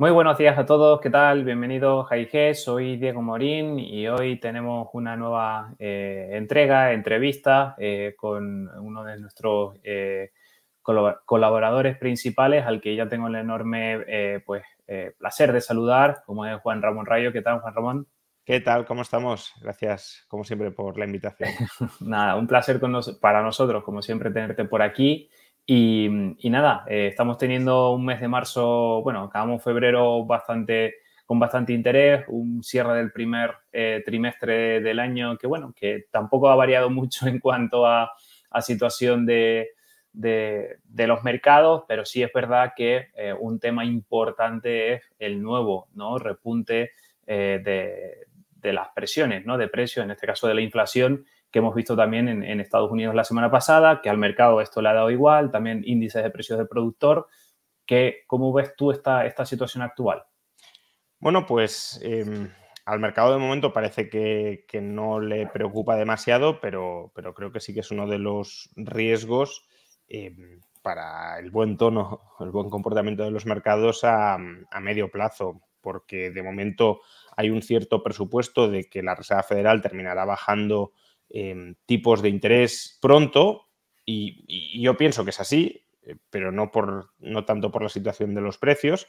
Muy buenos días a todos, ¿qué tal? Bienvenidos a IG, soy Diego Morín y hoy tenemos una nueva eh, entrega, entrevista eh, con uno de nuestros eh, colaboradores principales al que ya tengo el enorme pues, placer de saludar, como es Juan Ramón Rayo. ¿Qué tal, Juan Ramón? ¿Qué tal? ¿Cómo estamos? Gracias, como siempre, por la invitación. Nada, un placer para nosotros, como siempre, tenerte por aquí. Y, nada, eh, estamos teniendo un mes de marzo, bueno, acabamos febrero bastante, con bastante interés, un cierre del primer eh, trimestre del año que, bueno, que tampoco ha variado mucho en cuanto a, situación de, los mercados, pero sí es verdad que eh, un tema importante es el nuevo repunte de, de, las presiones, ¿no? de precios, en este caso de la inflación, que hemos visto también en, Estados Unidos la semana pasada, que al mercado esto le ha dado igual, también índices de precios de productor. Que, ¿Cómo ves tú esta, esta situación actual? Bueno, pues em, al mercado de momento parece que, no le preocupa demasiado, pero, pero, creo que sí que es uno de los riesgos em, para el buen tono, el buen comportamiento de los mercados a, a medio plazo, porque de momento hay un cierto presupuesto de que la Reserva Federal terminará bajando Em, tipos de interés pronto y, yo pienso que es así, eh, pero no, por, no tanto por la situación de los precios,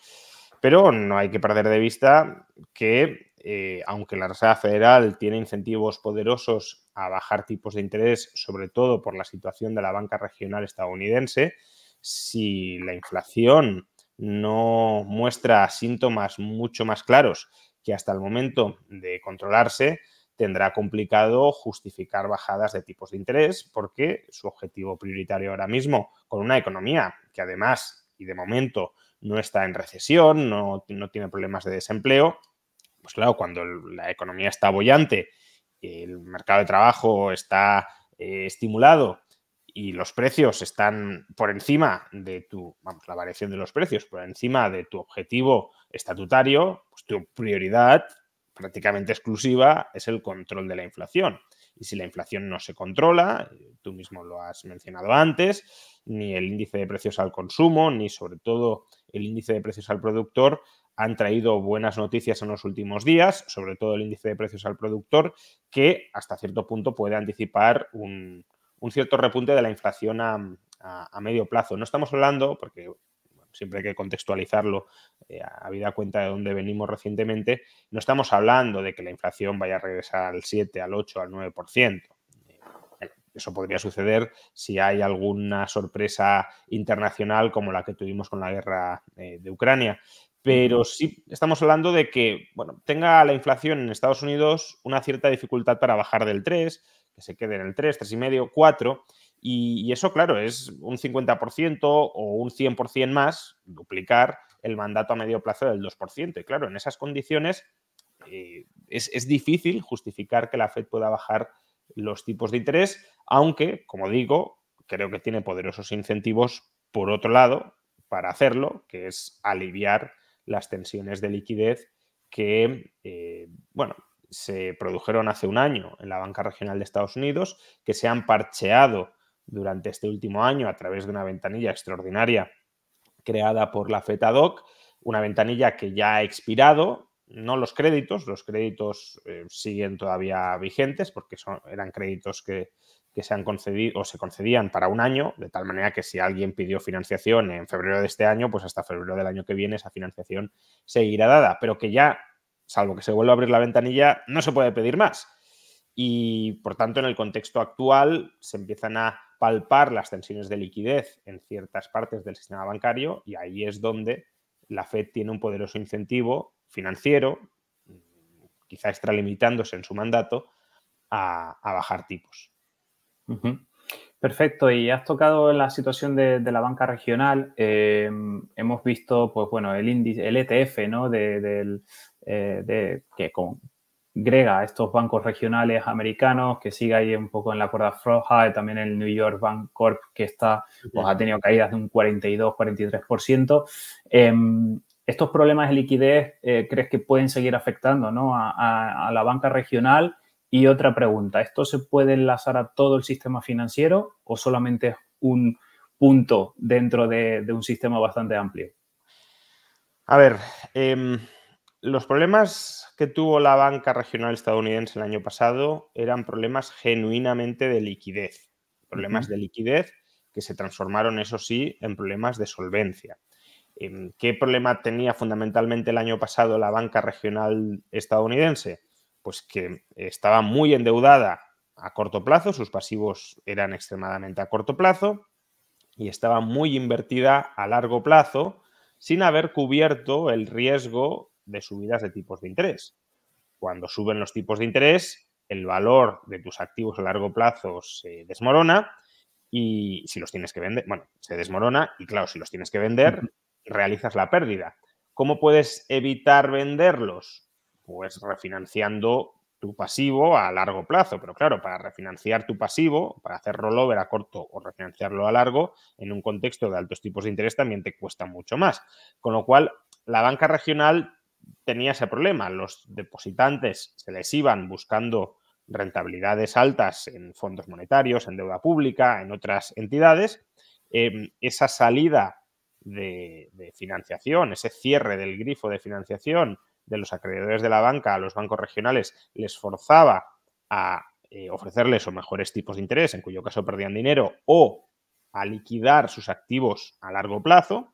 pero no hay que perder de vista que eh, aunque la Reserva Federal tiene incentivos poderosos a bajar tipos de interés, sobre todo por la situación de la banca regional estadounidense, si la inflación no muestra síntomas mucho más claros que hasta el momento de controlarse, tendrá complicado justificar bajadas de tipos de interés porque su objetivo prioritario ahora mismo, con una economía que además y de momento no está en recesión, no, no tiene problemas de desempleo, pues claro, cuando la economía está bollante, el mercado de trabajo está eh, estimulado y los precios están por encima de tu, vamos, la variación de los precios por encima de tu objetivo estatutario, pues tu prioridad prácticamente exclusiva es el control de la inflación. Y si la inflación no se controla, tú mismo lo has mencionado antes, ni el índice de precios al consumo, ni sobre todo el índice de precios al productor han traído buenas noticias en los últimos días, sobre todo el índice de precios al productor, que hasta cierto punto puede anticipar un, cierto repunte de la inflación a, medio plazo. No estamos hablando, porque siempre hay que contextualizarlo, eh, habida cuenta de dónde venimos recientemente, no estamos hablando de que la inflación vaya a regresar al 7, al 8, al 9%. Eh, eso podría suceder si hay alguna sorpresa internacional como la que tuvimos con la guerra eh, de Ucrania. Pero sí estamos hablando de que bueno, tenga la inflación en Estados Unidos una cierta dificultad para bajar del 3, que se quede en el 3, 3,5, 4 y, eso, claro, es un 50% o un 100% más, duplicar el mandato a medio plazo del 2%. Y claro, en esas condiciones eh, es, difícil justificar que la Fed pueda bajar los tipos de interés, aunque, como digo, creo que tiene poderosos incentivos, por otro lado, para hacerlo, que es aliviar las tensiones de liquidez que, eh, bueno, se produjeron hace un año en la banca regional de Estados Unidos, que se han parcheado durante este último año a través de una ventanilla extraordinaria creada por la FETADOC, una ventanilla que ya ha expirado, no los créditos, los créditos eh, siguen todavía vigentes porque son, eran créditos que, que se han concedido o se concedían para un año, de tal manera que si alguien pidió financiación en febrero de este año, pues hasta febrero del año que viene esa financiación seguirá dada, pero que ya, salvo que se vuelva a abrir la ventanilla, no se puede pedir más y por tanto en el contexto actual se empiezan a palpar las tensiones de liquidez en ciertas partes del sistema bancario y ahí es donde la Fed tiene un poderoso incentivo financiero, quizá extralimitándose en su mandato, a, bajar tipos. Perfecto, y has tocado la situación de, la banca regional. Eh, hemos visto, pues bueno, el índice, el ETF, ¿no? Eh, de, que con, grega a estos bancos regionales americanos, que sigue ahí un poco en la cuerda floja, y también el New York Bank Corp, que está, pues, ha tenido caídas de un 42-43%. Em, ¿Estos problemas de liquidez eh, crees que pueden seguir afectando a, la banca regional? Y otra pregunta, ¿esto se puede enlazar a todo el sistema financiero o solamente es un punto dentro de, un sistema bastante amplio? A ver, em, los problemas que tuvo la banca regional estadounidense el año pasado eran problemas genuinamente de liquidez, problemas de liquidez que se transformaron, eso sí, en problemas de solvencia. Em, ¿Qué problema tenía fundamentalmente el año pasado la banca regional estadounidense? Pues que estaba muy endeudada a corto plazo, sus pasivos eran extremadamente a corto plazo y estaba muy invertida a largo plazo sin haber cubierto el riesgo de subidas de tipos de interés. Cuando suben los tipos de interés, el valor de tus activos a largo plazo se desmorona y si los tienes que vender, bueno, se desmorona y claro, si los tienes que vender, realizas la pérdida. ¿Cómo puedes evitar venderlos? Pues refinanciando tu pasivo a largo plazo, pero claro, para refinanciar tu pasivo, para hacer rollover a corto o refinanciarlo a largo, en un contexto de altos tipos de interés también te cuesta mucho más. Con lo cual, la banca regional tenía ese problema. Los depositantes se les iban buscando rentabilidades altas en fondos monetarios, en deuda pública, en otras entidades. Em, esa salida de, financiación, ese cierre del grifo de financiación de los acreedores de la banca a los bancos regionales les forzaba a eh, ofrecerles o mejores tipos de interés, en cuyo caso perdían dinero, o a liquidar sus activos a largo plazo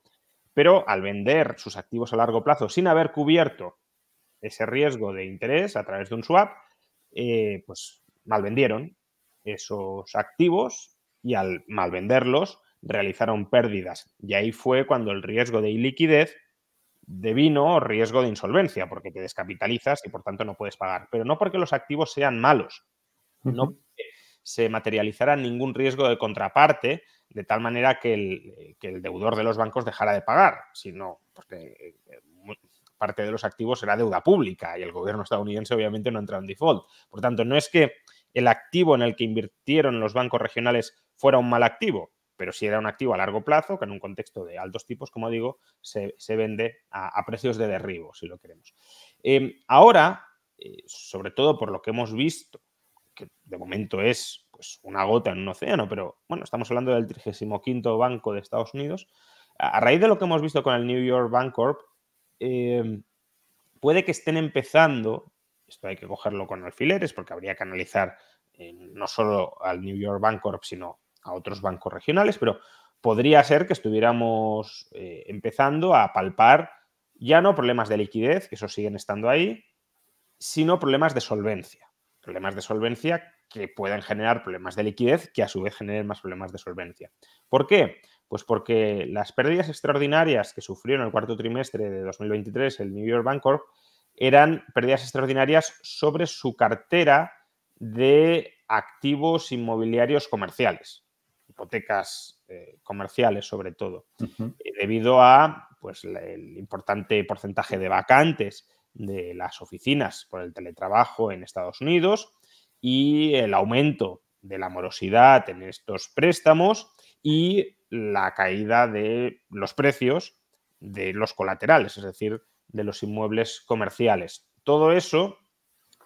pero al vender sus activos a largo plazo sin haber cubierto ese riesgo de interés a través de un swap, eh, pues malvendieron esos activos y al malvenderlos realizaron pérdidas. Y ahí fue cuando el riesgo de iliquidez devino riesgo de insolvencia, porque te descapitalizas y por tanto no puedes pagar. Pero no porque los activos sean malos, no se materializará ningún riesgo de contraparte de tal manera que el, que el, deudor de los bancos dejara de pagar, sino porque eh, parte de los activos era deuda pública y el gobierno estadounidense obviamente no entra en default. Por tanto, no es que el activo en el que invirtieron los bancos regionales fuera un mal activo, pero sí era un activo a largo plazo, que en un contexto de altos tipos, como digo, se, vende a, precios de derribo, si lo queremos. Eh, ahora, eh, sobre todo por lo que hemos visto, que de momento es pues una gota en un océano, pero bueno, estamos hablando del 35 banco de Estados Unidos. A raíz de lo que hemos visto con el New York Bancorp, em, puede que estén empezando, esto hay que cogerlo con alfileres porque habría que analizar eh, no solo al New York Bancorp, sino a otros bancos regionales, pero podría ser que estuviéramos eh, empezando a palpar ya no problemas de liquidez, que eso siguen estando ahí, sino problemas de solvencia. Problemas de solvencia que puedan generar problemas de liquidez que a su vez generen más problemas de solvencia. ¿Por qué? Pues porque las pérdidas extraordinarias que sufrió en el cuarto trimestre de 2023 el New York Bancorp eran pérdidas extraordinarias sobre su cartera de activos inmobiliarios comerciales, hipotecas eh, comerciales sobre todo, eh, debido a pues, el importante porcentaje de vacantes de las oficinas por el teletrabajo en Estados Unidos y el aumento de la morosidad en estos préstamos y la caída de los precios de los colaterales, es decir, de los inmuebles comerciales. Todo eso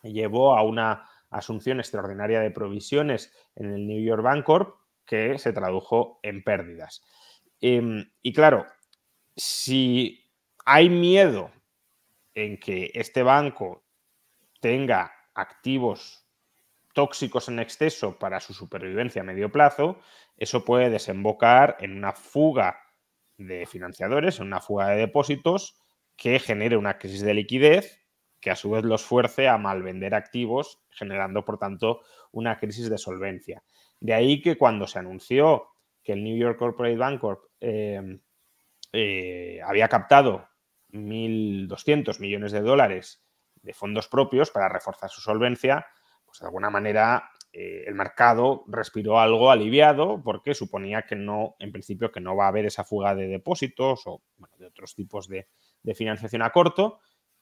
llevó a una asunción extraordinaria de provisiones en el New York Bancorp que se tradujo en pérdidas. Em, y claro, si hay miedo en que este banco tenga activos tóxicos en exceso para su supervivencia a medio plazo, eso puede desembocar en una fuga de financiadores, en una fuga de depósitos que genere una crisis de liquidez que a su vez los fuerce a malvender activos, generando por tanto una crisis de solvencia. De ahí que cuando se anunció que el New York Corporate Bank em, eh, había captado 1.200 millones de dólares de fondos propios para reforzar su solvencia, pues, de alguna manera eh, el mercado respiró algo aliviado porque suponía que no, en principio, que no va a haber esa fuga de depósitos o de otros tipos de, de financiación a corto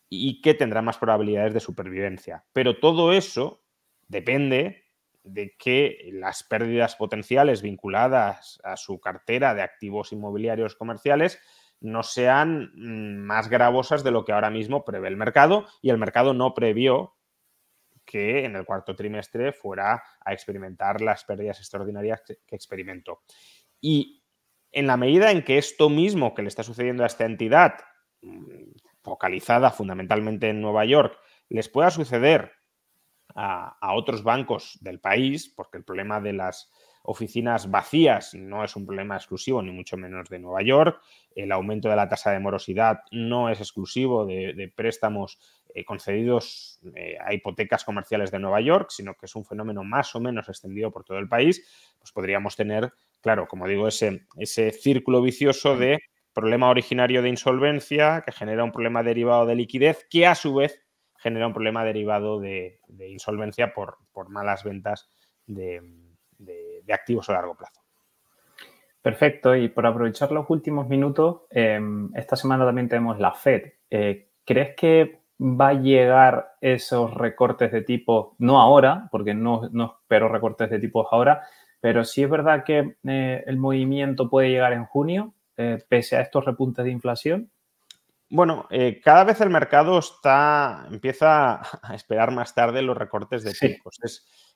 y que tendrá más probabilidades de supervivencia. Pero todo eso depende de que las pérdidas potenciales vinculadas a su cartera de activos inmobiliarios comerciales no sean mm, más gravosas de lo que ahora mismo prevé el mercado y el mercado no previó que en el cuarto trimestre fuera a experimentar las pérdidas extraordinarias que, experimentó. Y en la medida en que esto mismo que le está sucediendo a esta entidad, mm, focalizada fundamentalmente en Nueva York, les pueda suceder a otros bancos del país, porque el problema de las oficinas vacías no es un problema exclusivo, ni mucho menos de Nueva York. El aumento de la tasa de morosidad no es exclusivo de, préstamos eh, concedidos eh, a hipotecas comerciales de Nueva York, sino que es un fenómeno más o menos extendido por todo el país. Pues podríamos tener, claro, como digo, ese, ese círculo vicioso de problema originario de insolvencia que genera un problema derivado de liquidez que a su vez genera un problema derivado de, insolvencia por, por malas ventas de, de activos a largo plazo. Perfecto, y por aprovechar los últimos minutos, em, esta semana también tenemos la Fed. Eh, ¿Crees que va a llegar esos recortes de tipo, no ahora, porque no, espero recortes de tipos ahora, pero sí es verdad que eh, el movimiento puede llegar en junio, eh, pese a estos repuntes de inflación? Bueno, cada vez el mercado está, empieza a esperar más tarde los recortes de tipos.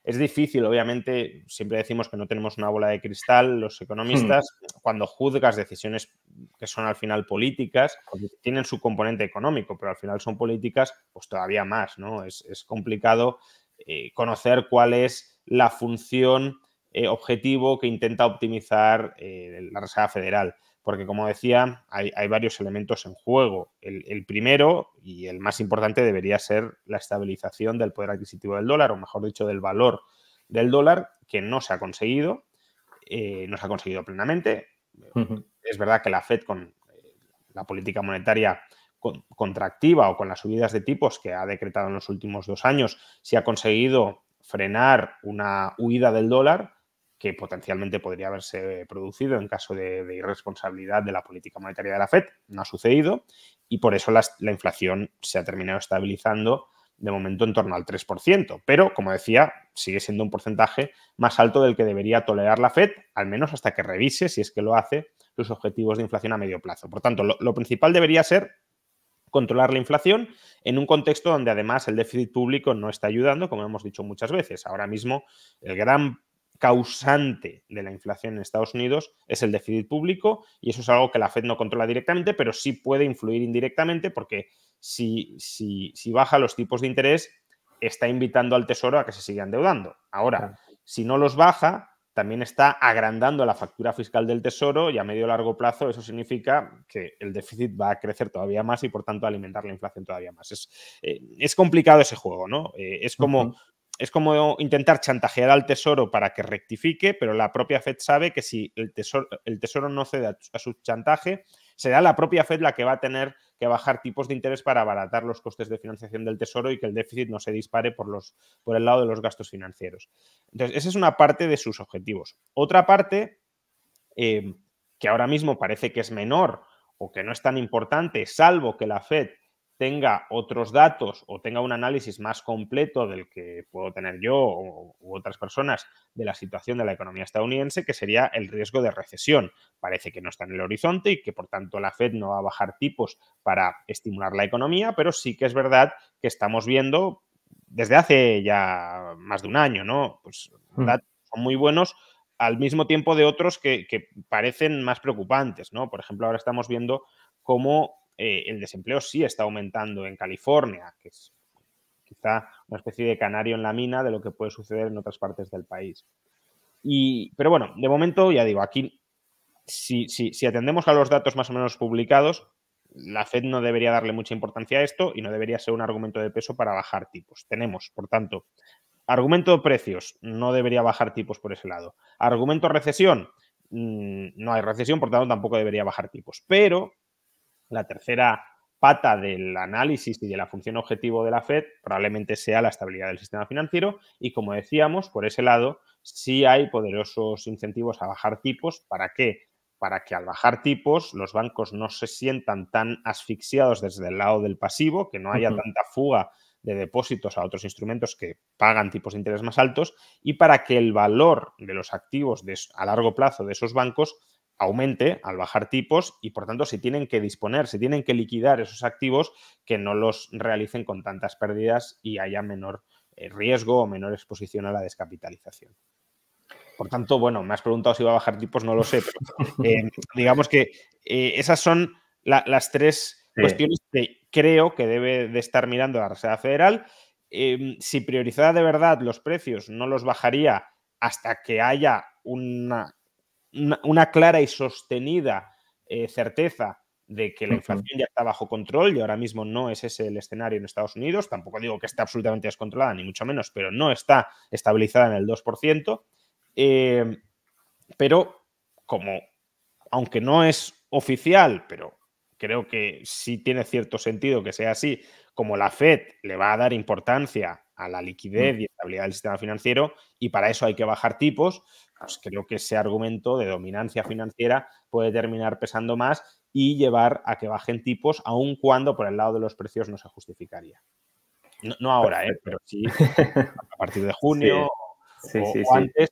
Es difícil, obviamente, siempre decimos que no tenemos una bola de cristal. Los economistas, hmm. cuando juzgas decisiones que son al final políticas, tienen su componente económico, pero al final son políticas, pues todavía más, ¿no? Es, complicado eh, conocer cuál es la función eh, objetivo que intenta optimizar eh, la Reserva Federal porque como decía, hay, varios elementos en juego. El, primero y el más importante debería ser la estabilización del poder adquisitivo del dólar, o mejor dicho, del valor del dólar, que no se ha conseguido, eh, no se ha conseguido plenamente. Es verdad que la Fed con eh, la política monetaria contractiva o con las subidas de tipos que ha decretado en los últimos dos años, si ha conseguido frenar una huida del dólar, que potencialmente podría haberse producido en caso de, irresponsabilidad de la política monetaria de la Fed. No ha sucedido y por eso la, inflación se ha terminado estabilizando de momento en torno al 3%, pero como decía, sigue siendo un porcentaje más alto del que debería tolerar la Fed, al menos hasta que revise, si es que lo hace, los objetivos de inflación a medio plazo. Por tanto, lo principal debería ser controlar la inflación en un contexto donde además el déficit público no está ayudando, como hemos dicho muchas veces. Ahora mismo el gran causante de la inflación en Estados Unidos es el déficit público y eso es algo que la Fed no controla directamente, pero sí puede influir indirectamente porque si, si, baja los tipos de interés, está invitando al Tesoro a que se siga endeudando. Ahora, si no los baja, también está agrandando la factura fiscal del Tesoro y a medio largo plazo eso significa que el déficit va a crecer todavía más y por tanto alimentar la inflación todavía más. Es, eh, es complicado ese juego, ¿no? Eh, es como es como intentar chantajear al Tesoro para que rectifique, pero la propia Fed sabe que si el Tesoro, no cede a, su chantaje, será la propia Fed la que va a tener que bajar tipos de interés para abaratar los costes de financiación del Tesoro y que el déficit no se dispare por, los, por el lado de los gastos financieros. Entonces, esa es una parte de sus objetivos. Otra parte, eh, que ahora mismo parece que es menor o que no es tan importante, salvo que la Fed tenga otros datos o tenga un análisis más completo del que puedo tener yo u otras personas de la situación de la economía estadounidense, que sería el riesgo de recesión. Parece que no está en el horizonte y que por tanto la Fed no va a bajar tipos para estimular la economía, pero sí que es verdad que estamos viendo desde hace ya más de un año, ¿no? Pues hmm. datos son muy buenos al mismo tiempo de otros que, que parecen más preocupantes, ¿no? Por ejemplo, ahora estamos viendo cómo eh, el desempleo sí está aumentando en California, que es quizá una especie de canario en la mina de lo que puede suceder en otras partes del país. Y, pero bueno, de momento, ya digo, aquí, si, atendemos a los datos más o menos publicados, la Fed no debería darle mucha importancia a esto y no debería ser un argumento de peso para bajar tipos. Tenemos, por tanto, argumento de precios, no debería bajar tipos por ese lado. Argumento recesión, mm, no hay recesión, por tanto tampoco debería bajar tipos. Pero la tercera pata del análisis y de la función objetivo de la Fed probablemente sea la estabilidad del sistema financiero y como decíamos, por ese lado sí hay poderosos incentivos a bajar tipos. ¿Para qué? Para que al bajar tipos los bancos no se sientan tan asfixiados desde el lado del pasivo, que no haya tanta fuga de depósitos a otros instrumentos que pagan tipos de interés más altos y para que el valor de los activos a largo plazo de esos bancos aumente al bajar tipos y por tanto se tienen que disponer, se tienen que liquidar esos activos que no los realicen con tantas pérdidas y haya menor eh, riesgo o menor exposición a la descapitalización. Por tanto, bueno, me has preguntado si va a bajar tipos, no lo sé, pero eh, digamos que eh, esas son las tres cuestiones que creo que debe de estar mirando la Reserva Federal. Em, si priorizara de verdad los precios, no los bajaría hasta que haya una una, clara y sostenida eh, certeza de que la inflación ya está bajo control y ahora mismo no es ese el escenario en Estados Unidos. Tampoco digo que esté absolutamente descontrolada, ni mucho menos, pero no está estabilizada en el 2%. Eh, pero como, aunque no es oficial, pero creo que sí tiene cierto sentido que sea así, como la Fed le va a dar importancia a la liquidez mm. y estabilidad del sistema financiero y para eso hay que bajar tipos, pues, creo que ese argumento de dominancia financiera puede terminar pesando más y llevar a que bajen tipos, aun cuando por el lado de los precios no se justificaría. No, ahora, ¿eh? pero sí a partir de junio o, antes.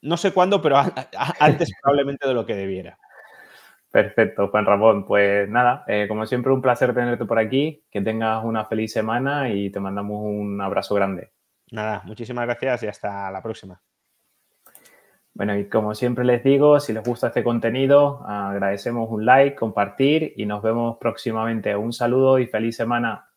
no sé cuándo, pero antes probablemente de lo que debiera. Perfecto, Juan Ramón. Pues nada, eh, como siempre, un placer tenerte por aquí. Que tengas una feliz semana y te mandamos un abrazo grande. Nada, muchísimas gracias y hasta la próxima. Bueno, y como siempre les digo, si les gusta este contenido, agradecemos un like, compartir y nos vemos próximamente. Un saludo y feliz semana.